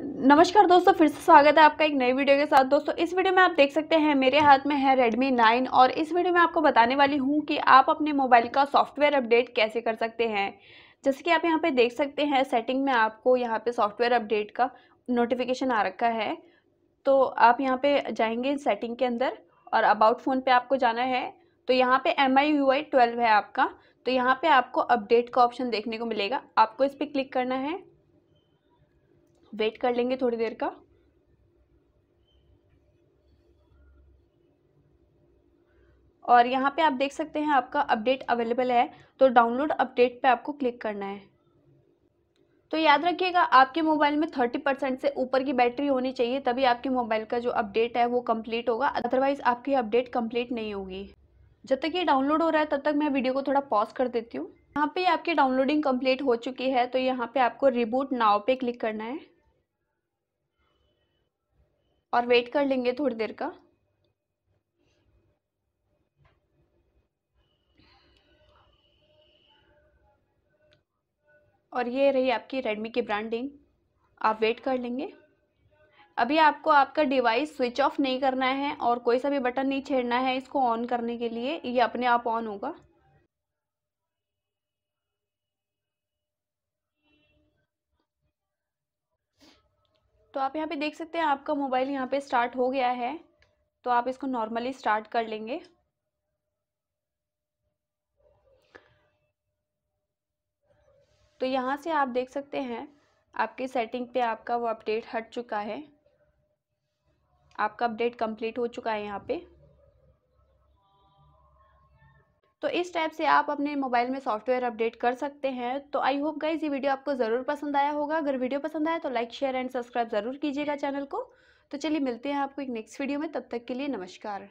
नमस्कार दोस्तों फिर से स्वागत है आपका एक नई वीडियो के साथ दोस्तों इस वीडियो में आप देख सकते हैं मेरे हाथ में है Redmi 9 और इस वीडियो में आपको बताने वाली हूँ कि आप अपने मोबाइल का सॉफ्टवेयर अपडेट कैसे कर सकते हैं जैसे कि आप यहाँ पे देख सकते हैं सेटिंग में आपको यहाँ पे सॉफ्टवेयर अपडेट का नोटिफिकेशन आ रखा है तो आप यहाँ पर जाएंगे सेटिंग के अंदर और अबाउट फ़ोन पर आपको जाना है तो यहाँ पर M I U I twelve है आपका तो यहाँ पर आपको अपडेट का ऑप्शन देखने को मिलेगा आपको इस पर क्लिक करना है वेट कर लेंगे थोड़ी देर का और यहाँ पे आप देख सकते हैं आपका अपडेट अवेलेबल है तो डाउनलोड अपडेट पे आपको क्लिक करना है तो याद रखिएगा आपके मोबाइल में 30 परसेंट से ऊपर की बैटरी होनी चाहिए तभी आपके मोबाइल का जो अपडेट है वो कंप्लीट होगा अदरवाइज आपकी अपडेट कंप्लीट नहीं होगी जब तक ये डाउनलोड हो रहा है तब तक मैं वीडियो को थोड़ा पॉज कर देती हूँ यहाँ पे आपकी डाउनलोडिंग कम्प्लीट हो चुकी है तो यहाँ पे आपको रिबूट नाव पे क्लिक करना है और वेट कर लेंगे थोड़ी देर का और ये रही आपकी रेडमी की ब्रांडिंग आप वेट कर लेंगे अभी आपको आपका डिवाइस स्विच ऑफ नहीं करना है और कोई सा भी बटन नहीं छेड़ना है इसको ऑन करने के लिए ये अपने आप ऑन होगा तो आप यहाँ पे देख सकते हैं आपका मोबाइल यहाँ पे स्टार्ट हो गया है तो आप इसको नॉर्मली स्टार्ट कर लेंगे तो यहाँ से आप देख सकते हैं आपके सेटिंग पे आपका वो अपडेट हट चुका है आपका अपडेट कंप्लीट हो चुका है यहाँ पे तो इस टाइप से आप अपने मोबाइल में सॉफ्टवेयर अपडेट कर सकते हैं तो आई होप गाइज ये वीडियो आपको ज़रूर पसंद आया होगा अगर वीडियो पसंद आया तो लाइक शेयर एंड सब्सक्राइब ज़रूर कीजिएगा चैनल को तो चलिए मिलते हैं आपको एक नेक्स्ट वीडियो में तब तक के लिए नमस्कार